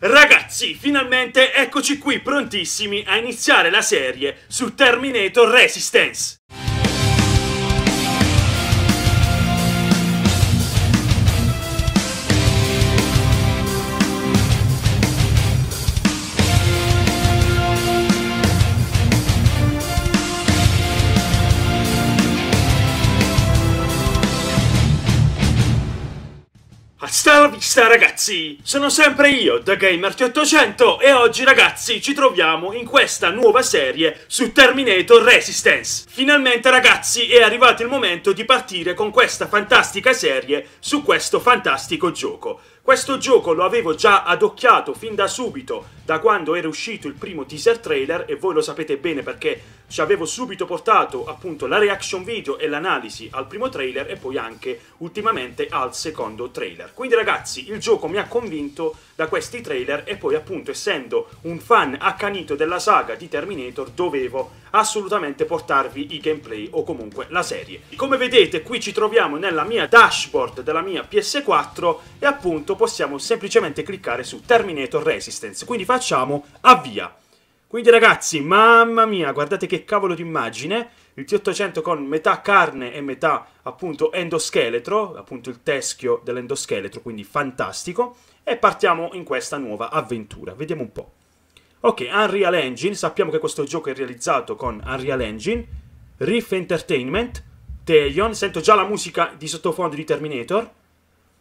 Ragazzi, finalmente eccoci qui prontissimi a iniziare la serie su Terminator Resistance. Ciao vista ragazzi! Sono sempre io, da 800 e oggi ragazzi ci troviamo in questa nuova serie su Terminator Resistance. Finalmente ragazzi è arrivato il momento di partire con questa fantastica serie su questo fantastico gioco. Questo gioco lo avevo già adocchiato fin da subito, da quando era uscito il primo teaser trailer e voi lo sapete bene perché ci avevo subito portato appunto la reaction video e l'analisi al primo trailer e poi anche ultimamente al secondo trailer. Quindi ragazzi, il gioco mi ha convinto da questi trailer e poi appunto essendo un fan accanito della saga di Terminator dovevo assolutamente portarvi i gameplay o comunque la serie. Come vedete qui ci troviamo nella mia dashboard della mia PS4 e appunto possiamo semplicemente cliccare su Terminator Resistance, quindi facciamo avvia. Quindi ragazzi, mamma mia, guardate che cavolo di immagine, il T-800 con metà carne e metà appunto endoscheletro, appunto il teschio dell'endoscheletro, quindi fantastico, e partiamo in questa nuova avventura, vediamo un po'. Ok, Unreal Engine, sappiamo che questo gioco è realizzato con Unreal Engine, Riff Entertainment, Telion, sento già la musica di sottofondo di Terminator,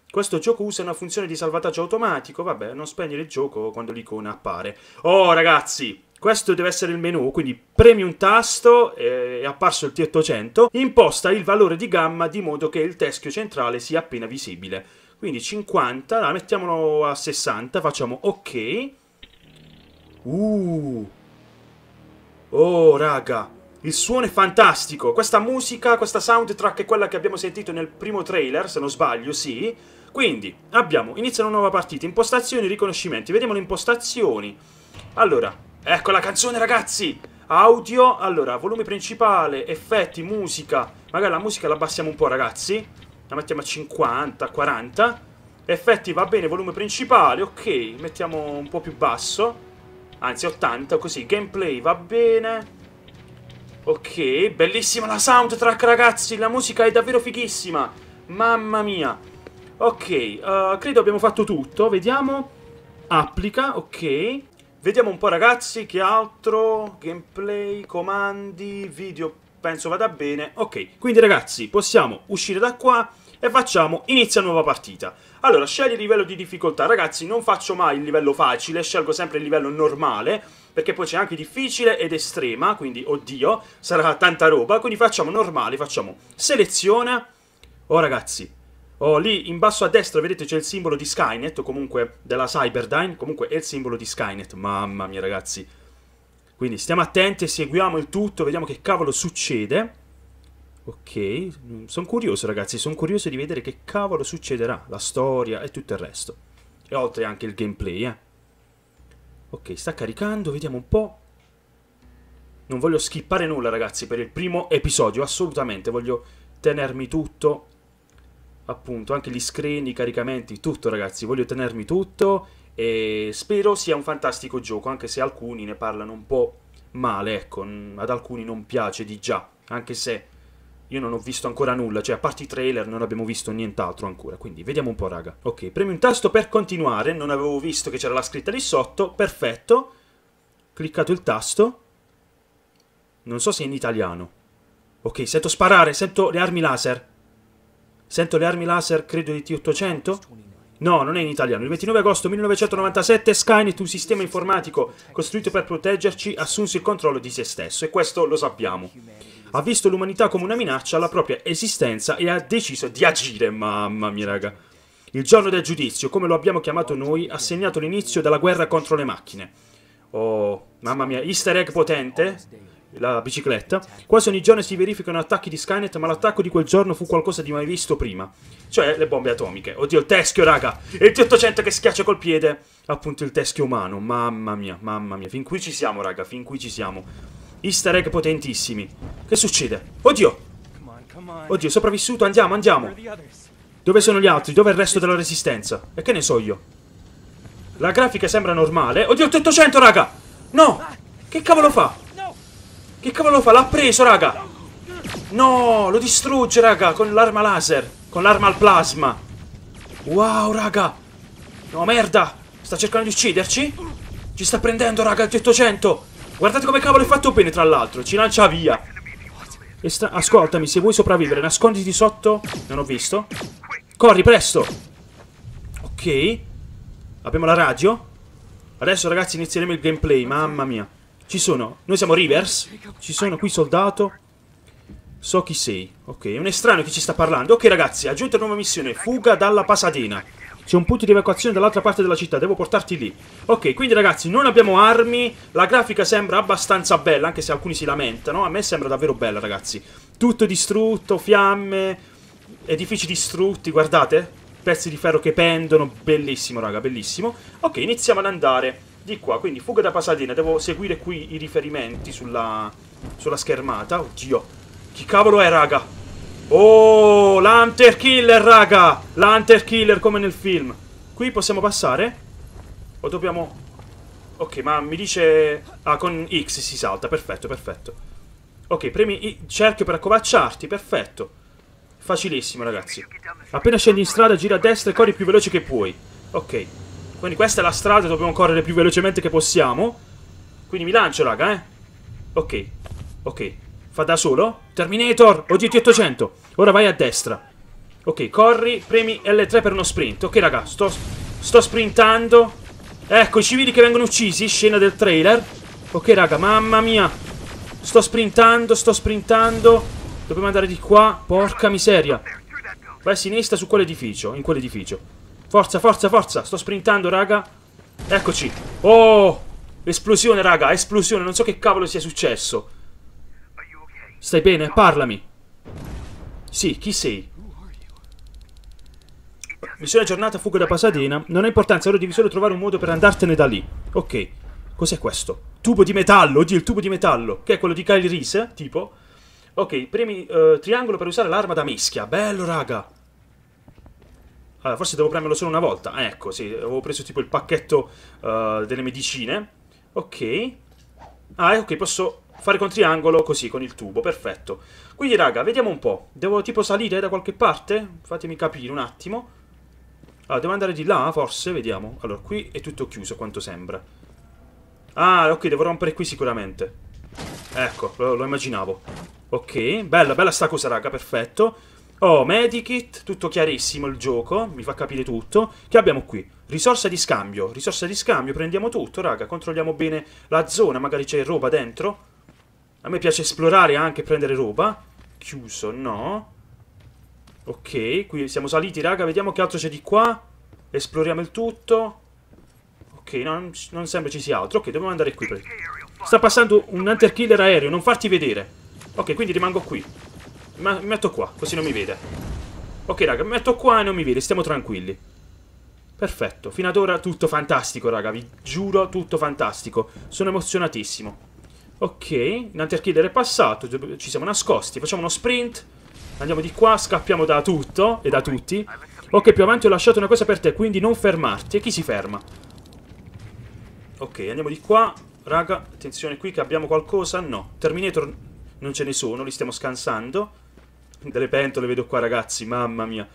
questo gioco usa una funzione di salvataggio automatico, vabbè, non spegnere il gioco quando l'icona appare. Oh ragazzi, questo deve essere il menu, quindi premi un tasto, eh, è apparso il T800, imposta il valore di gamma di modo che il teschio centrale sia appena visibile. Quindi 50, la mettiamolo a 60, facciamo ok. Uh. Oh raga, il suono è fantastico. Questa musica, questa soundtrack è quella che abbiamo sentito nel primo trailer, se non sbaglio, sì. Quindi, abbiamo, inizia una nuova partita, impostazioni, riconoscimenti. Vediamo le impostazioni. Allora, Ecco la canzone, ragazzi! Audio, allora, volume principale, effetti, musica. Magari la musica la abbassiamo un po', ragazzi. La mettiamo a 50, 40. Effetti va bene, volume principale, ok. Mettiamo un po' più basso. Anzi, 80, così. Gameplay va bene. Ok, bellissima la soundtrack, ragazzi. La musica è davvero fighissima. Mamma mia. Ok, uh, credo abbiamo fatto tutto. Vediamo. Applica, ok. Vediamo un po' ragazzi che altro, gameplay, comandi, video, penso vada bene. Ok, quindi ragazzi possiamo uscire da qua e facciamo inizia nuova partita. Allora, scegli il livello di difficoltà. Ragazzi, non faccio mai il livello facile, scelgo sempre il livello normale, perché poi c'è anche difficile ed estrema, quindi, oddio, sarà tanta roba. Quindi facciamo normale, facciamo seleziona. Oh ragazzi, Oh, lì in basso a destra vedete c'è il simbolo di Skynet, o comunque della Cyberdyne, comunque è il simbolo di Skynet, mamma mia ragazzi. Quindi stiamo attenti, seguiamo il tutto, vediamo che cavolo succede. Ok, sono curioso ragazzi, sono curioso di vedere che cavolo succederà, la storia e tutto il resto. E oltre anche il gameplay, eh. Ok, sta caricando, vediamo un po'. Non voglio skippare nulla ragazzi per il primo episodio, assolutamente, voglio tenermi tutto appunto anche gli screen, i caricamenti, tutto ragazzi, voglio tenermi tutto e spero sia un fantastico gioco, anche se alcuni ne parlano un po' male, ecco, ad alcuni non piace di già, anche se io non ho visto ancora nulla, cioè a parte i trailer non abbiamo visto nient'altro ancora, quindi vediamo un po' raga. Ok, premi un tasto per continuare, non avevo visto che c'era la scritta lì sotto, perfetto, cliccato il tasto, non so se è in italiano. Ok, sento sparare, sento le armi laser. Sento le armi laser, credo di T800? No, non è in italiano. Il 29 agosto 1997 Skynet, un sistema informatico costruito per proteggerci, assunse il controllo di se stesso e questo lo sappiamo. Ha visto l'umanità come una minaccia alla propria esistenza e ha deciso di agire, mamma mia raga. Il giorno del giudizio, come lo abbiamo chiamato noi, ha segnato l'inizio della guerra contro le macchine. Oh, mamma mia, easter egg potente la bicicletta. Quasi ogni giorno si verificano attacchi di Skynet, ma l'attacco di quel giorno fu qualcosa di mai visto prima. Cioè le bombe atomiche. Oddio, il teschio, raga! Il T-800 che schiaccia col piede. Appunto il teschio umano. Mamma mia, mamma mia. Fin qui ci siamo, raga, fin qui ci siamo. Easter egg potentissimi. Che succede? Oddio! Oddio, sopravvissuto, andiamo, andiamo! Dove sono gli altri? Dove è il resto della resistenza? E che ne so io? La grafica sembra normale. Oddio, il 800, raga! No! Che cavolo fa? Che cavolo fa? L'ha preso, raga! No, lo distrugge, raga, con l'arma laser. Con l'arma al plasma. Wow, raga. No, merda. Sta cercando di ucciderci? Ci sta prendendo, raga, il 800. Guardate come cavolo è fatto bene, tra l'altro. Ci lancia via. Ascoltami, se vuoi sopravvivere, nasconditi sotto. Non ho visto. Corri, presto. Ok. Abbiamo la radio. Adesso, ragazzi, inizieremo il gameplay. Mamma mia. Ci sono. Noi siamo Rivers. Ci sono qui soldato. So chi sei. Ok, è un estraneo che ci sta parlando. Ok, ragazzi, aggiunta nuova missione. Fuga dalla Pasadena. C'è un punto di evacuazione dall'altra parte della città, devo portarti lì. Ok, quindi ragazzi, non abbiamo armi, la grafica sembra abbastanza bella, anche se alcuni si lamentano. A me sembra davvero bella, ragazzi. Tutto distrutto, fiamme, edifici distrutti, guardate. Pezzi di ferro che pendono, bellissimo, raga, bellissimo. Ok, iniziamo ad andare di qua. Quindi fuga da Pasadena, devo seguire qui i riferimenti sulla, sulla schermata. Oddio, chi cavolo è, raga? Oh, l'Hunter Killer, raga! L'Hunter Killer, come nel film. Qui possiamo passare? O dobbiamo... Ok, ma mi dice... Ah, con X si salta, perfetto, perfetto. Ok, premi I... cerchio per accovacciarti, perfetto. Facilissimo, ragazzi. Appena scendi in strada, gira a destra e corri più veloce che puoi. Ok. Quindi questa è la strada, dobbiamo correre più velocemente che possiamo. Quindi mi lancio, raga, eh. Ok, ok. Fa da solo. Terminator, OGT-800. Ora vai a destra. Ok, corri, premi L3 per uno sprint. Ok, raga, sto, sto sprintando. Ecco, i civili che vengono uccisi, scena del trailer. Ok, raga, mamma mia. Sto sprintando, sto sprintando. Dobbiamo andare di qua. Porca miseria. Vai a sinistra su quell'edificio, in quell'edificio. Forza, forza, forza. Sto sprintando, raga. Eccoci. Oh! Esplosione, raga, esplosione. Non so che cavolo sia successo. Stai bene? Parlami. Sì, chi sei? Missione aggiornata, fuga da Pasadena. Non ha importanza, ora devi solo trovare un modo per andartene da lì. Ok. Cos'è questo? Tubo di metallo, oddio, il tubo di metallo. Che è quello di Kyle Reese, tipo. Ok, premi eh, triangolo per usare l'arma da mischia. Bello, raga. Allora, forse devo premerlo solo una volta. Ah, ecco, sì, avevo preso tipo il pacchetto uh, delle medicine. Ok. Ah, ok, posso fare con triangolo così, con il tubo, perfetto. Quindi, raga, vediamo un po'. Devo tipo salire da qualche parte? Fatemi capire un attimo. Allora, devo andare di là, forse? Vediamo. Allora, qui è tutto chiuso, quanto sembra. Ah, ok, devo rompere qui sicuramente. Ecco, lo, lo immaginavo. Ok, bella, bella sta cosa, raga, perfetto oh, medikit, tutto chiarissimo il gioco, mi fa capire tutto. Che abbiamo qui? Risorsa di scambio, risorsa di scambio, prendiamo tutto, raga, controlliamo bene la zona, magari c'è roba dentro. A me piace esplorare anche prendere roba. Chiuso, no. Ok, qui siamo saliti, raga, vediamo che altro c'è di qua. Esploriamo il tutto. Ok, non, non sembra ci sia altro. Ok, dobbiamo andare qui. Sta passando un hunter killer aereo, non farti vedere. Ok, quindi rimango qui. Ma metto qua, così non mi vede. Ok, raga, mi metto qua e non mi vede, stiamo tranquilli. Perfetto, fino ad ora tutto fantastico, raga, vi giuro, tutto fantastico. Sono emozionatissimo. Ok, Hunter Killer è passato, ci siamo nascosti, facciamo uno sprint. Andiamo di qua, scappiamo da tutto e da tutti. Ok, più avanti ho lasciato una cosa per te, quindi non fermarti. E chi si ferma? Ok, andiamo di qua. Raga, attenzione qui che abbiamo qualcosa. No, Terminator non ce ne sono, li stiamo scansando. Delle pentole vedo qua, ragazzi, mamma mia.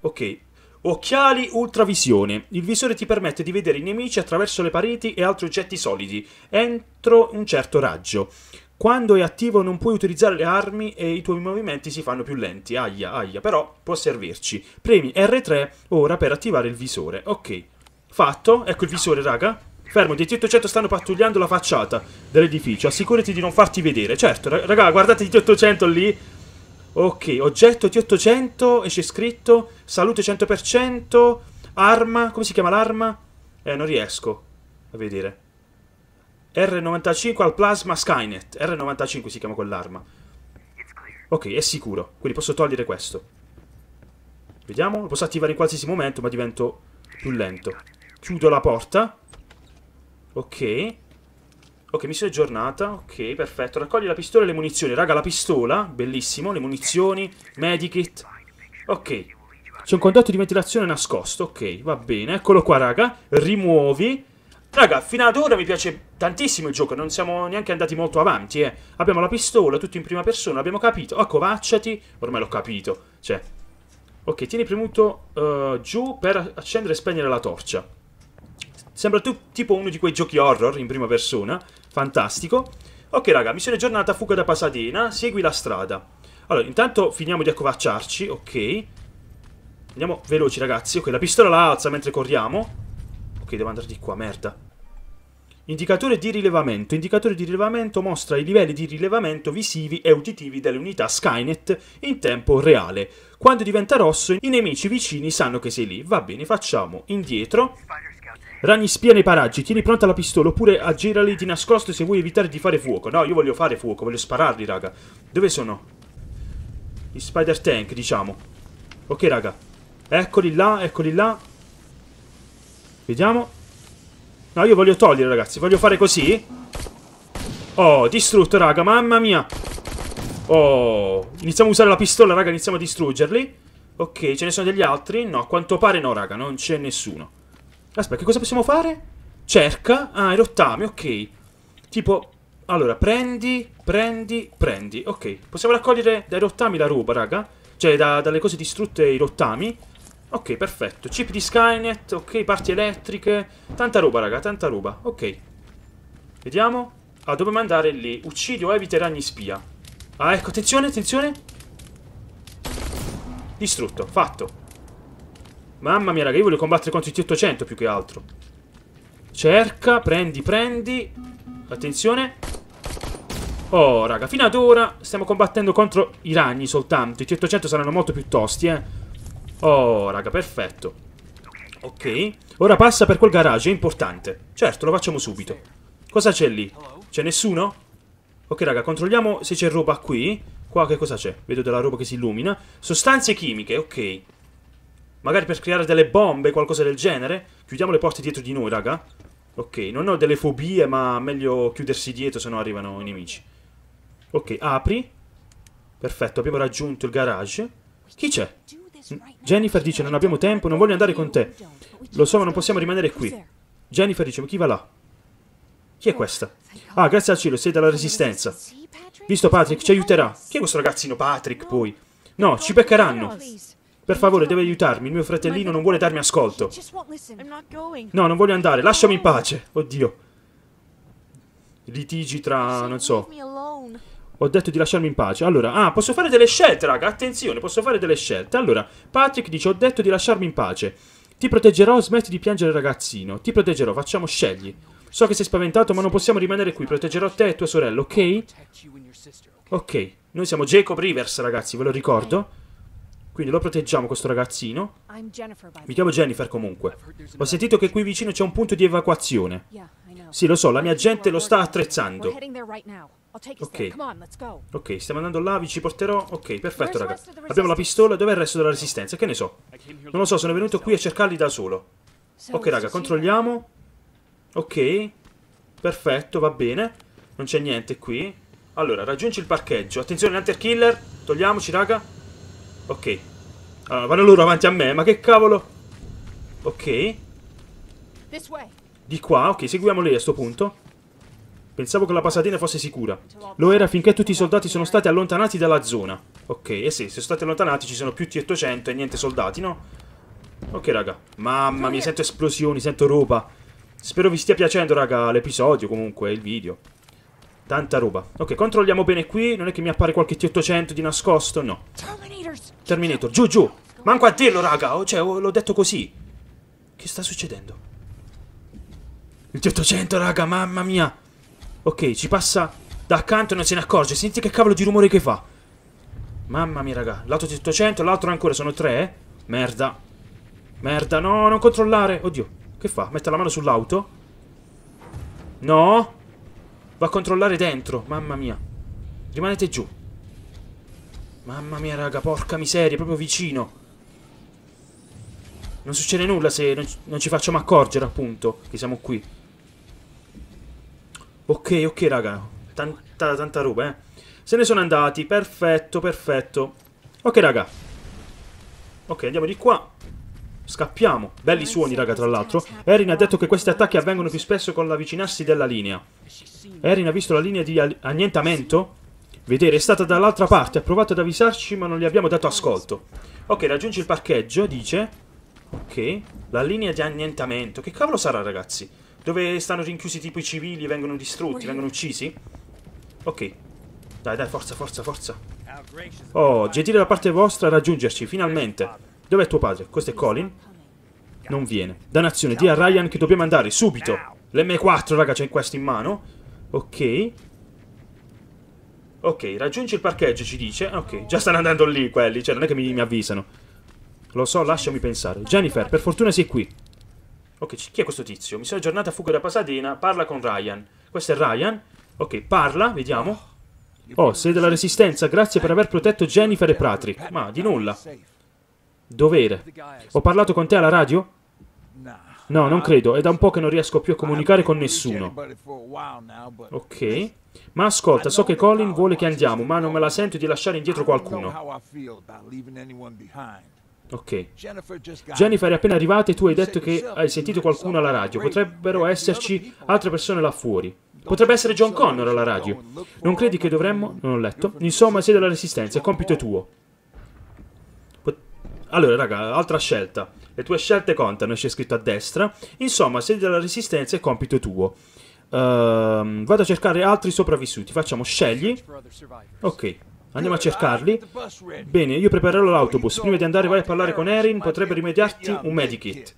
Ok. Occhiali ultravisione. Il visore ti permette di vedere i nemici attraverso le pareti e altri oggetti solidi, entro un certo raggio. Quando è attivo non puoi utilizzare le armi e i tuoi movimenti si fanno più lenti. Aia, aia, però può servirci. Premi R3 ora per attivare il visore. Ok, fatto. Ecco il visore, raga. Fermo, di 800 certo stanno pattugliando la facciata dell'edificio. Assicurati di non farti vedere. Certo, raga, guardate di 800 certo lì. Ok, oggetto T800 e c'è scritto salute 100%, arma, come si chiama l'arma? Eh, non riesco a vedere. R95 al plasma Skynet, R95 si chiama quell'arma. Ok, è sicuro, quindi posso togliere questo. Vediamo, lo posso attivare in qualsiasi momento, ma divento più lento. Chiudo la porta. Ok. Ok, missione aggiornata. Ok, perfetto. Raccogli la pistola e le munizioni. Raga, la pistola. Bellissimo. Le munizioni. Medikit. Ok. C'è un contatto di ventilazione nascosto. Ok, va bene. Eccolo qua, raga. Rimuovi. Raga, fino ad ora mi piace tantissimo il gioco, non siamo neanche andati molto avanti, eh. Abbiamo la pistola, tutto in prima persona, abbiamo capito. Accovacciati, ormai l'ho capito, cioè. Ok, tieni premuto uh, giù per accendere e spegnere la torcia. Sembra tu, tipo uno di quei giochi horror in prima persona. Fantastico. Ok, raga, missione giornata, fuga da Pasadena. Segui la strada. Allora, intanto finiamo di accovacciarci, ok. Andiamo veloci, ragazzi. Ok, la pistola la alza mentre corriamo. Ok, devo andare di qua, merda. Indicatore di rilevamento. Indicatore di rilevamento mostra i livelli di rilevamento visivi e uditivi delle unità Skynet in tempo reale. Quando diventa rosso, i nemici vicini sanno che sei lì. Va bene, facciamo indietro. Ragni spia nei paraggi, tieni pronta la pistola oppure aggirali di nascosto se vuoi evitare di fare fuoco. No, io voglio fare fuoco, voglio spararli, raga. Dove sono? I spider tank, diciamo. Ok, raga. Eccoli là, eccoli là. Vediamo. No, io voglio togliere, ragazzi. Voglio fare così. Oh, distrutto, raga. Mamma mia. Oh. Iniziamo a usare la pistola, raga. Iniziamo a distruggerli. Ok, ce ne sono degli altri? No, a quanto pare no, raga. Non c'è nessuno. Aspetta, che cosa possiamo fare? Cerca. Ah, i rottami, ok. Tipo, allora, prendi, prendi, prendi. Ok, possiamo raccogliere dai rottami la roba, raga. Cioè, da, dalle cose distrutte i rottami. Ok, perfetto. Chip di Skynet, ok, parti elettriche. Tanta roba, raga, tanta roba. Ok. Vediamo. Ah, dobbiamo andare lì. Uccidi o eviti ragni spia. Ah, ecco, attenzione, attenzione. Distrutto, fatto. Mamma mia, raga, io voglio combattere contro i T-800 più che altro. Cerca, prendi, prendi. Attenzione. Oh, raga, fino ad ora stiamo combattendo contro i ragni soltanto. I T-800 saranno molto più tosti, eh. Oh, raga, perfetto. Ok. Ora passa per quel garage, è importante. Certo, lo facciamo subito. Cosa c'è lì? C'è nessuno? Ok, raga, controlliamo se c'è roba qui. Qua che cosa c'è? Vedo della roba che si illumina. Sostanze chimiche, ok. Magari per creare delle bombe, qualcosa del genere. Chiudiamo le porte dietro di noi, raga. Ok, non ho delle fobie, ma meglio chiudersi dietro, se no arrivano i nemici. Ok, apri. Perfetto, abbiamo raggiunto il garage. Chi c'è? Jennifer dice, non abbiamo tempo, non voglio andare con te. Lo so, ma non possiamo rimanere qui. Jennifer dice, ma chi va là? Chi è questa? Ah, grazie al cielo, sei dalla Resistenza. Visto Patrick, ci aiuterà. Chi è questo ragazzino Patrick, poi? No, ci beccheranno. Per favore, deve aiutarmi. Il mio fratellino non vuole darmi ascolto. No, non voglio andare. Lasciami in pace. Oddio. Litigi tra... non so. Ho detto di lasciarmi in pace. Allora, ah, posso fare delle scelte, raga. Attenzione, posso fare delle scelte. Allora, Patrick dice, ho detto di lasciarmi in pace. Ti proteggerò, smetti di piangere ragazzino. Ti proteggerò, facciamo scegli. So che sei spaventato, ma non possiamo rimanere qui. Proteggerò te e tua sorella, ok? Ok. Noi siamo Jacob Rivers, ragazzi, ve lo ricordo. Quindi lo proteggiamo questo ragazzino. Mi chiamo Jennifer comunque. Ho sentito che qui vicino c'è un punto di evacuazione. Sì, lo so, la mia gente lo sta attrezzando. Ok. Ok, stiamo andando là, vi ci porterò. Ok, perfetto, raga. Abbiamo la pistola, dov'è il resto della resistenza? Che ne so? Non lo so, sono venuto qui a cercarli da solo. Ok, raga, controlliamo. Ok. Perfetto, va bene. Non c'è niente qui. Allora, raggiungi il parcheggio. Attenzione, Hunter Killer. Togliamoci, raga. Ok. Allora, ah, vanno loro avanti a me, ma che cavolo? Ok. Di qua, ok, seguiamo lei a sto punto. Pensavo che la passatina fosse sicura. Lo era finché tutti i soldati sono stati allontanati dalla zona. Ok, e eh sì, se sono stati allontanati ci sono più t 800 e niente soldati, no? Ok, raga. Mamma mia, sento esplosioni, sento roba. Spero vi stia piacendo, raga, l'episodio, comunque, il video. Tanta roba. Ok, controlliamo bene qui. Non è che mi appare qualche T800 di nascosto? No. Terminator, giù, giù. Manco a dirlo, raga. Oh, cioè, oh, l'ho detto così. Che sta succedendo? Il t 800, raga, mamma mia. Ok, ci passa da accanto e non se ne accorge. Senti che cavolo di rumore che fa. Mamma mia, raga. t 800, l'altro ancora. Sono tre, eh? Merda. Merda, no, non controllare. Oddio, che fa? Mette la mano sull'auto. No. Va a controllare dentro, mamma mia. Rimanete giù. Mamma mia, raga, porca miseria, proprio vicino. Non succede nulla se non, non ci facciamo accorgere, appunto, che siamo qui. Ok, ok, raga. Tanta, tanta roba, eh. Se ne sono andati. Perfetto, perfetto. Ok, raga. Ok, andiamo di qua. Scappiamo. Belli suoni, raga, tra l'altro. Erin ha detto che questi attacchi avvengono più spesso con l'avvicinarsi della linea. Erin ha visto la linea di annientamento? Vedere è stata dall'altra parte, ha provato ad avvisarci ma non gli abbiamo dato ascolto. Ok, raggiungi il parcheggio, dice. Ok, la linea di annientamento. Che cavolo sarà, ragazzi? Dove stanno rinchiusi tipo i civili, vengono distrutti, vengono uccisi? Ok. Dai, dai, forza, forza, forza. Oh, gentile da parte vostra a raggiungerci, finalmente. Dov'è tuo padre? Questo è Colin? Non viene. Dannazione, di a Ryan che dobbiamo andare, subito. L'M4, raga, c'è questo in mano. Ok. Ok, raggiungi il parcheggio, ci dice. Ah, ok, già stanno andando lì quelli, cioè non è che mi, mi avvisano. Lo so, lasciami pensare. Jennifer, per fortuna sei qui. Ok, chi è questo tizio? Mi sono aggiornata a fuga da Pasadena, parla con Ryan. Questo è Ryan. Ok, parla, vediamo. Oh, sei della Resistenza, grazie per aver protetto Jennifer e Patrick. Ma, di nulla. Dovere. Ho parlato con te alla radio? No, non credo. È da un po' che non riesco più a comunicare con nessuno. Ok. Ma ascolta, so che Colin vuole che andiamo, ma non me la sento di lasciare indietro qualcuno. Ok. Jennifer è appena arrivata e tu hai detto che hai sentito qualcuno alla radio. Potrebbero esserci altre persone là fuori. Potrebbe essere John Connor alla radio. Non credi che dovremmo... Non ho letto. Insomma, sei della Resistenza, è compito tuo. Allora, raga, altra scelta. Le tue scelte contano, c'è scritto a destra. Insomma, se della resistenza è compito tuo. Uh, vado a cercare altri sopravvissuti. Facciamo scegli. Ok. Andiamo a cercarli. Bene, io preparerò l'autobus. Prima di andare vai a parlare con Erin. Potrebbe rimediarti un medikit.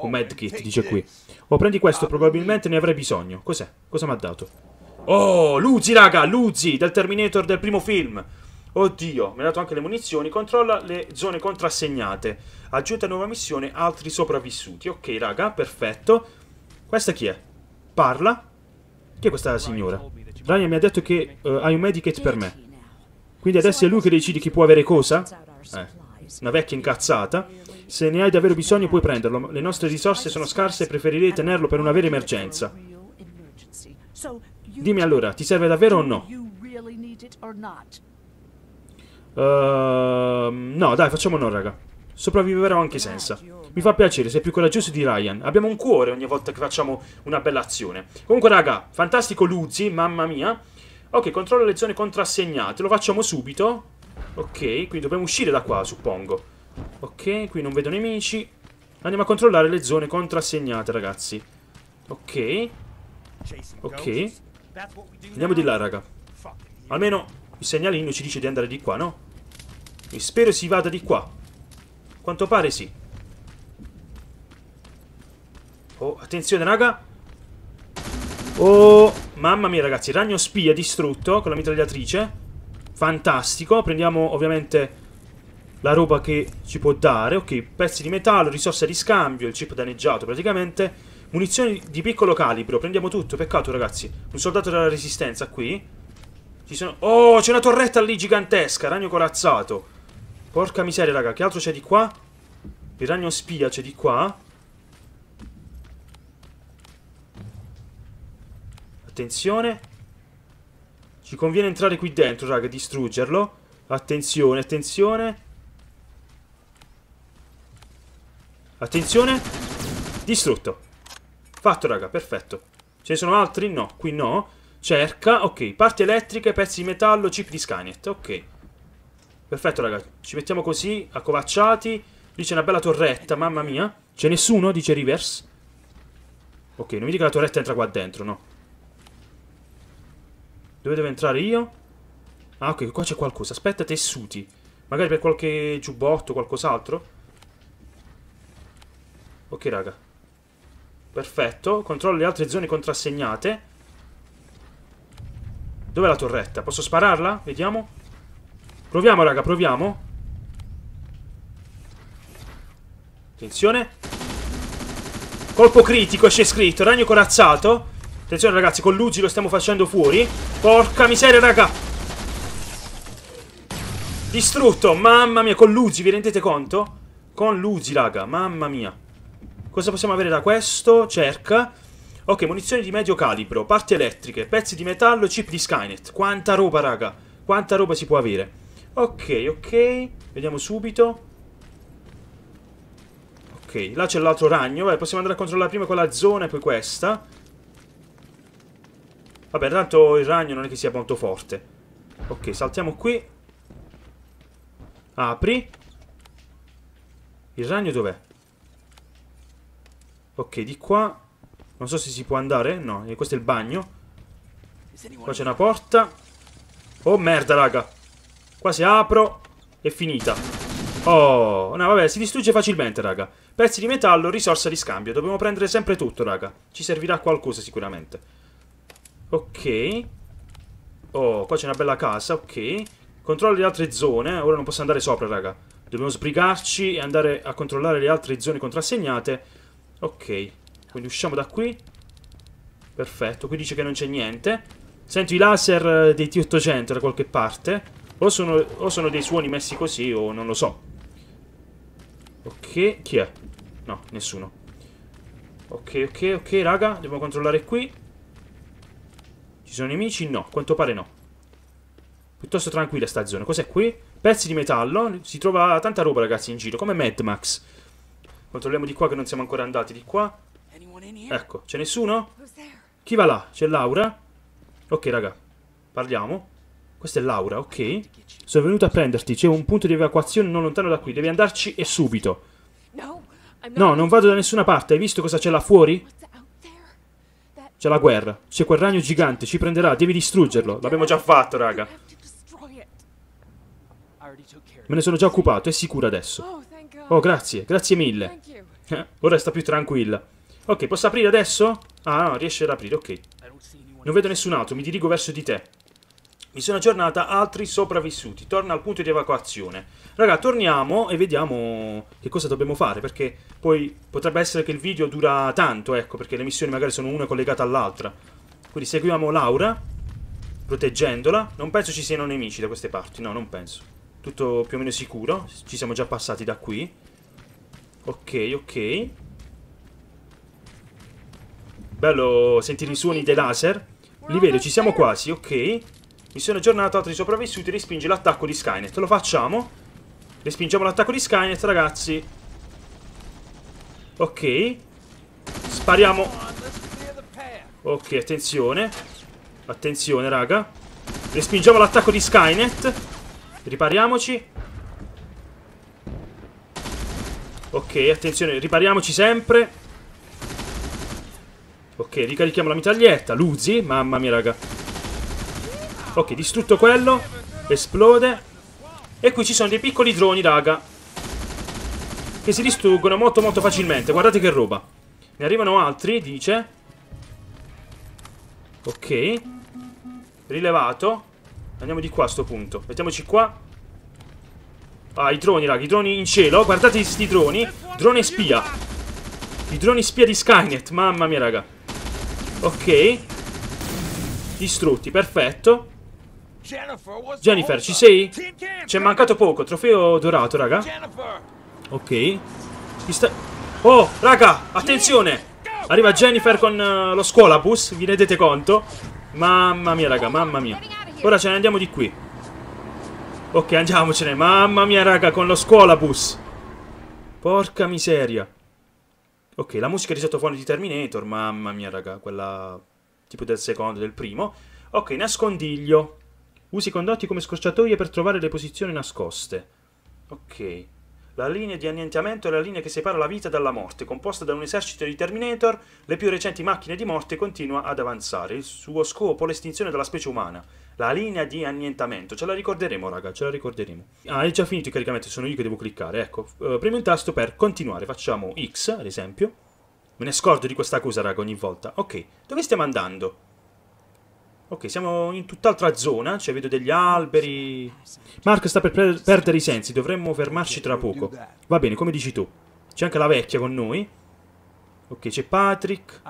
Un medkit, dice qui. O prendi questo, probabilmente ne avrei bisogno. Cos'è? Cosa mi ha dato? Oh, Luzi, raga, Luzi, del Terminator del primo film. Oddio, mi ha dato anche le munizioni. Controlla le zone contrassegnate. Aggiunta nuova missione, altri sopravvissuti. Ok, raga, perfetto. Questa chi è? Parla. Chi è questa signora? Ryan mi ha detto che uh, hai un medikit per me. Quindi adesso è lui che decide chi può avere cosa? Eh, una vecchia incazzata. Se ne hai davvero bisogno puoi prenderlo. Le nostre risorse sono scarse e preferirei tenerlo per una vera emergenza. Dimmi allora, ti serve davvero o no? Ehm, no, dai, facciamo no, raga. Sopravviverò anche senza. Mi fa piacere, sei più coraggioso di Ryan. Abbiamo un cuore ogni volta che facciamo una bella azione. Comunque, raga, fantastico Luzi, mamma mia. Ok, controllo le zone contrassegnate. Lo facciamo subito. Ok, quindi dobbiamo uscire da qua, suppongo. Ok, qui non vedo nemici. Andiamo a controllare le zone contrassegnate, ragazzi. Ok. Ok. Andiamo di là, raga. Almeno il segnalino ci dice di andare di qua, no? E spero si vada di qua. Quanto pare sì. Oh, attenzione raga. Oh, mamma mia ragazzi, ragno spia distrutto con la mitragliatrice. Fantastico, prendiamo ovviamente la roba che ci può dare. Ok, pezzi di metallo, risorse di scambio, il chip danneggiato praticamente. Munizioni di piccolo calibro, prendiamo tutto, peccato ragazzi. Un soldato della resistenza qui. Ci sono... Oh, c'è una torretta lì gigantesca, ragno corazzato. Porca miseria, raga, che altro c'è di qua? Il ragno spia c'è di qua. Attenzione. Ci conviene entrare qui dentro, raga, distruggerlo. Attenzione, attenzione. Attenzione. Distrutto. Fatto, raga, perfetto. Ce ne sono altri? No, qui no. Cerca, ok, parti elettriche, pezzi di metallo, chip di Skynet, ok. Perfetto ragazzi, ci mettiamo così, accovacciati. Lì c'è una bella torretta, mamma mia. C'è nessuno, dice Rivers. Ok, non mi dica la torretta entra qua dentro, no. Dove devo entrare io? Ah, ok, qua c'è qualcosa. Aspetta, tessuti. Magari per qualche giubbotto, qualcos'altro. Ok, raga. Perfetto. Controllo le altre zone contrassegnate. Dov'è la torretta? Posso spararla? Vediamo. Proviamo, raga, proviamo. Attenzione. Colpo critico, c'è scritto. Ragno corazzato. Attenzione, ragazzi, con Luigi lo stiamo facendo fuori. Porca miseria, raga. Distrutto, mamma mia, con Luigi, vi rendete conto? Con Luigi, raga, mamma mia. Cosa possiamo avere da questo? Cerca. Ok, munizioni di medio calibro, parti elettriche, pezzi di metallo, chip di Skynet. Quanta roba, raga. Quanta roba si può avere. Ok, ok. Vediamo subito. Ok, là c'è l'altro ragno. Vabbè, possiamo andare a controllare prima quella zona e poi questa. Vabbè, tanto il ragno non è che sia molto forte. Ok, saltiamo qui. Apri. Il ragno dov'è? Ok, di qua non so se si può andare. No, e questo è il bagno. Qua c'è una porta. Oh merda, raga. Qua se apro è finita. Oh, no, vabbè, si distrugge facilmente, raga. Pezzi di metallo, risorsa di scambio. Dobbiamo prendere sempre tutto, raga. Ci servirà qualcosa sicuramente. Ok. Oh, qua c'è una bella casa, ok. Controllo le altre zone. Ora non posso andare sopra, raga. Dobbiamo sbrigarci e andare a controllare le altre zone contrassegnate. Ok. Quindi usciamo da qui. Perfetto, qui dice che non c'è niente. Sento i laser dei T-800 da qualche parte. O sono, o sono dei suoni messi così o non lo so. Ok, chi è? No, nessuno. Ok, ok, ok, raga, dobbiamo controllare qui. Ci sono nemici? No, quanto pare no. Piuttosto tranquilla sta zona. Cos'è qui? Pezzi di metallo. Si trova tanta roba, ragazzi, in giro, come Mad Max. Controlliamo di qua che non siamo ancora andati di qua. Ecco, c'è nessuno? Chi va là? C'è Laura? Ok, raga, parliamo. Questa è Laura, ok. Sono venuto a prenderti, c'è un punto di evacuazione non lontano da qui, devi andarci e subito. No, non vado da nessuna parte, hai visto cosa c'è là fuori? C'è la guerra, c'è quel ragno gigante, ci prenderà, devi distruggerlo. L'abbiamo già fatto, raga. Me ne sono già occupato, è sicura adesso. Oh, oh grazie, grazie mille. Eh, ora sta più tranquilla. Ok, posso aprire adesso? Ah, no, riesce ad aprire, ok. Non vedo nessun altro, mi dirigo verso di te. Mi sono aggiornata altri sopravvissuti. Torna al punto di evacuazione. Raga, torniamo e vediamo che cosa dobbiamo fare, perché poi potrebbe essere che il video dura tanto, ecco, perché le missioni magari sono una collegata all'altra. Quindi seguiamo Laura, proteggendola. Non penso ci siano nemici da queste parti, no, non penso. Tutto più o meno sicuro, ci siamo già passati da qui. Ok, ok. Bello sentire i suoni dei laser. Li vedo, ci siamo quasi, ok. Missione aggiornata, altri sopravvissuti, respinge l'attacco di Skynet. Lo facciamo. Respingiamo l'attacco di Skynet, ragazzi. Ok. Spariamo. Ok, attenzione. Attenzione, raga. Respingiamo l'attacco di Skynet. Ripariamoci. Ok, attenzione, ripariamoci sempre. Ok, ricarichiamo la mitaglietta. Luzi, mamma mia, raga. Ok, distrutto quello. Esplode. E qui ci sono dei piccoli droni, raga. Che si distruggono molto, molto facilmente. Guardate che roba. Ne arrivano altri, dice. Ok. Rilevato. Andiamo di qua a sto punto. Mettiamoci qua. Ah, i droni, raga, i droni in cielo. Guardate questi droni. Drone spia. I droni spia di Skynet. Mamma mia, raga. Ok. Distrutti, perfetto. Jennifer, ci sei? Ci è mancato poco. Trofeo dorato, raga. Ok. Sta... Oh, raga, attenzione. Arriva Jennifer con uh, lo scuolabus, vi rendete conto? Mamma mia, raga, mamma mia. Ora ce ne andiamo di qui. Ok, andiamocene. Mamma mia, raga, con lo scuolabus. Porca miseria. Ok, la musica di sottofondo di Terminator, mamma mia raga, quella tipo del secondo, del primo. Ok, nascondiglio. Usi i condotti come scorciatoie per trovare le posizioni nascoste. Ok. La linea di annientamento è la linea che separa la vita dalla morte, composta da un esercito di Terminator, le più recenti macchine di morte continua ad avanzare. Il suo scopo è l'estinzione della specie umana. La linea di annientamento, ce la ricorderemo raga, ce la ricorderemo. Ah, è già finito il caricamento, sono io che devo cliccare, ecco. Uh, eh, premo il tasto per continuare, facciamo X ad esempio. Me ne scordo di questa cosa raga ogni volta. Ok, dove stiamo andando? Ok, siamo in tutt'altra zona, cioè vedo degli alberi... Mark sta per, perdere i sensi, dovremmo fermarci tra poco. Va bene, come dici tu. C'è anche la vecchia con noi. Ok, c'è Patrick.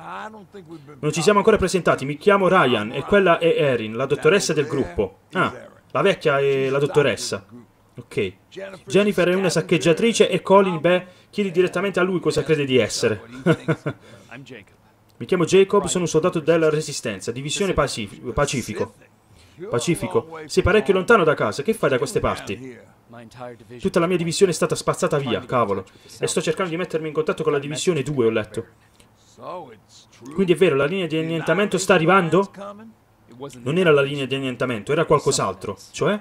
Non ci siamo ancora presentati, mi chiamo Ryan e quella è Erin, la dottoressa del gruppo. Ah, la vecchia è la dottoressa. Ok. Jennifer è una saccheggiatrice e Colin, beh, chiedi direttamente a lui cosa crede di essere. Jacob. Mi chiamo Jacob, sono un soldato della Resistenza, divisione Pacifico. Pacifico? Sei parecchio lontano da casa, che fai da queste parti? Tutta la mia divisione è stata spazzata via, cavolo. E sto cercando di mettermi in contatto con la divisione 2, ho letto. Quindi è vero, la linea di annientamento sta arrivando? Non era la linea di annientamento, era qualcos'altro. Cioè?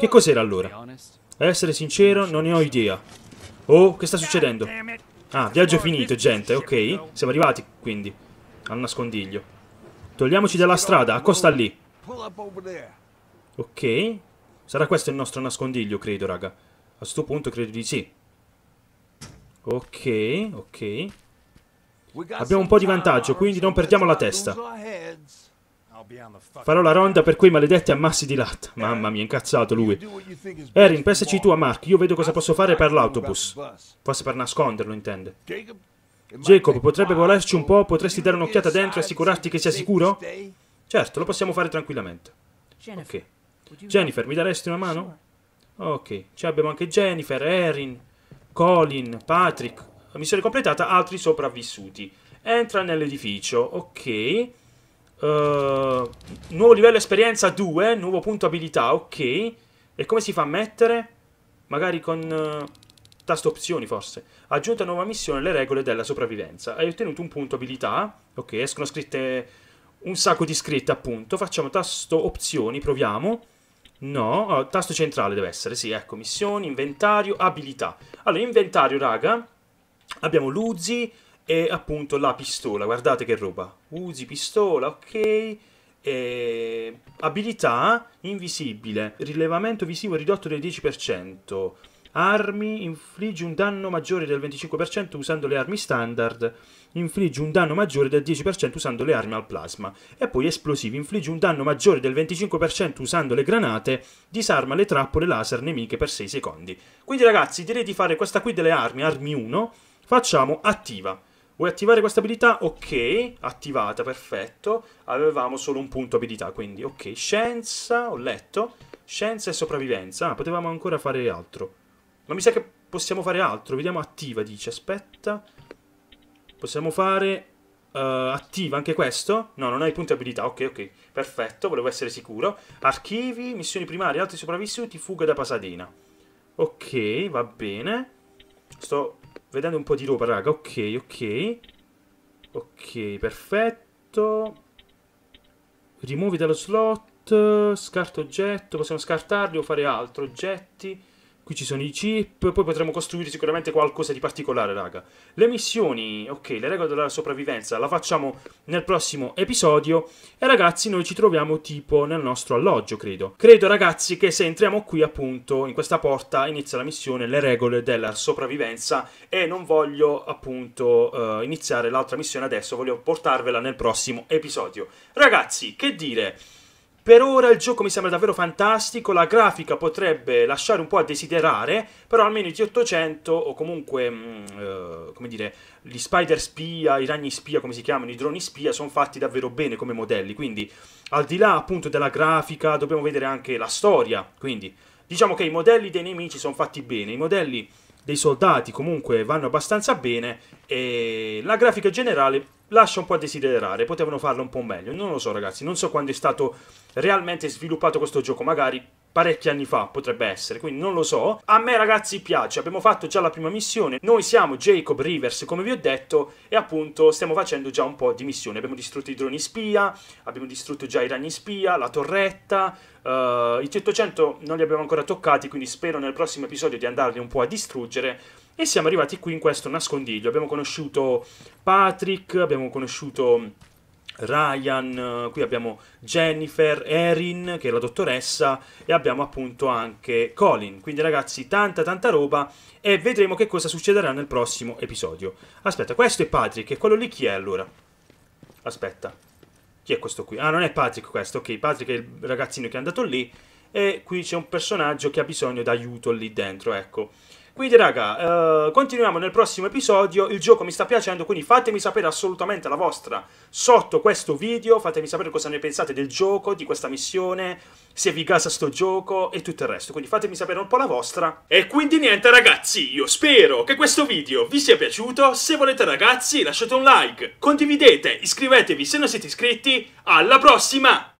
Che cos'era allora? A essere sincero, non ne ho idea. Oh, che sta succedendo? Ah, viaggio finito, gente, ok. Siamo arrivati, quindi, al nascondiglio. Togliamoci dalla strada, accosta lì. Ok. Sarà questo il nostro nascondiglio, credo, raga. A sto punto credo di sì. Ok, ok. Abbiamo un po' di vantaggio, quindi non perdiamo la testa. Farò la ronda per quei maledetti ammassi di latte. Mamma mia, incazzato lui. Erin, pensaci tu a Mark. Io vedo cosa posso fare per l'autobus. Forse per nasconderlo, intende. Jacob, potrebbe volerci un po'? Potresti dare un'occhiata dentro e assicurarti che sia sicuro? Certo, lo possiamo fare tranquillamente. Ok. Jennifer, mi daresti una mano? Ok. Ci abbiamo anche Jennifer, Erin, Colin, Patrick. missione completata, altri sopravvissuti. Entra nell'edificio. Ok. Ok. Eh, nuovo livello esperienza 2, nuovo punto abilità, ok. E come si fa a mettere? Magari con... Uh, tasto opzioni forse. Aggiunta nuova missione le regole della sopravvivenza. Hai ottenuto un punto abilità. Ok, escono scritte un sacco di scritte appunto. Facciamo tasto opzioni, proviamo. No, oh, tasto centrale deve essere, sì, ecco, missioni, inventario, abilità. Allora, inventario, raga, abbiamo Luzi, e appunto la pistola, guardate che roba, usi pistola, ok, e... abilità invisibile, rilevamento visivo ridotto del 10%, armi, infligge un danno maggiore del 25% usando le armi standard, Infligge un danno maggiore del 10% usando le armi al plasma, e poi esplosivi, Infligge un danno maggiore del 25% usando le granate, disarma le trappole laser nemiche per 6 secondi. Quindi ragazzi direi di fare questa qui delle armi, armi 1, facciamo attiva. Vuoi attivare questa abilità? Ok, attivata, perfetto. Avevamo solo un punto abilità, quindi ok. Scienza, ho letto. Scienza e sopravvivenza. Ah, potevamo ancora fare altro. Ma mi sa che possiamo fare altro. Vediamo attiva, dice. Aspetta. Possiamo fare... Uh, attiva anche questo? No, non hai punti abilità. Ok, ok. Perfetto, volevo essere sicuro. Archivi, missioni primarie, altri sopravvissuti, fuga da Pasadena. Ok, va bene. Sto vedendo un po' di roba, raga. Ok, ok. Ok, perfetto. Rimuovi dallo slot. Scarto oggetto. Possiamo scartarli o fare altro. Oggetti. Qui ci sono i chip, poi potremo costruire sicuramente qualcosa di particolare, raga. Le missioni, ok, le regole della sopravvivenza, la facciamo nel prossimo episodio. E ragazzi, noi ci troviamo tipo nel nostro alloggio, credo. Credo, ragazzi, che se entriamo qui, appunto, in questa porta, inizia la missione, le regole della sopravvivenza. E non voglio, appunto, eh, iniziare l'altra missione adesso, voglio portarvela nel prossimo episodio. Ragazzi, che dire... Per ora il gioco mi sembra davvero fantastico, la grafica potrebbe lasciare un po' a desiderare, però almeno i T800 o comunque, mh, mm, eh, come dire, gli spider spia, i ragni spia come si chiamano, i droni spia, sono fatti davvero bene come modelli, quindi al di là appunto della grafica dobbiamo vedere anche la storia, quindi diciamo che i modelli dei nemici sono fatti bene, i modelli dei soldati comunque vanno abbastanza bene e la grafica generale lascia un po' a desiderare, potevano farlo un po' meglio, non lo so ragazzi, non so quando è stato realmente sviluppato questo gioco, magari parecchi anni fa potrebbe essere, quindi non lo so. A me ragazzi piace, abbiamo fatto già la prima missione, noi siamo Jacob Rivers come vi ho detto e appunto stiamo facendo già un po' di missioni, abbiamo distrutto i droni spia, abbiamo distrutto già i ragni spia, la torretta, uh, i 800 non li abbiamo ancora toccati quindi spero nel prossimo episodio di andarli un po' a distruggere e siamo arrivati qui in questo nascondiglio. Abbiamo conosciuto Patrick, abbiamo conosciuto eh, Ryan, eh, qui abbiamo Jennifer, Erin, che è la dottoressa, e abbiamo appunto anche Colin. Quindi ragazzi, tanta tanta roba e vedremo che cosa succederà nel prossimo episodio. Aspetta, questo è Patrick e quello lì chi è allora? Aspetta, chi è questo qui? Ah, non è Patrick questo, ok, Patrick è il ragazzino che è andato lì e qui c'è un personaggio che ha bisogno d'aiuto lì dentro, ecco. Quindi raga, eh, continuiamo nel prossimo episodio, il gioco mi sta piacendo, quindi fatemi sapere assolutamente la vostra sotto questo video, fatemi sapere cosa ne pensate del gioco, di questa missione, se vi gasa sto gioco e tutto il resto, quindi fatemi sapere un po' la vostra. E quindi niente ragazzi, io spero che questo video vi sia piaciuto, se volete ragazzi lasciate un like, condividete, iscrivetevi se non siete iscritti, alla prossima!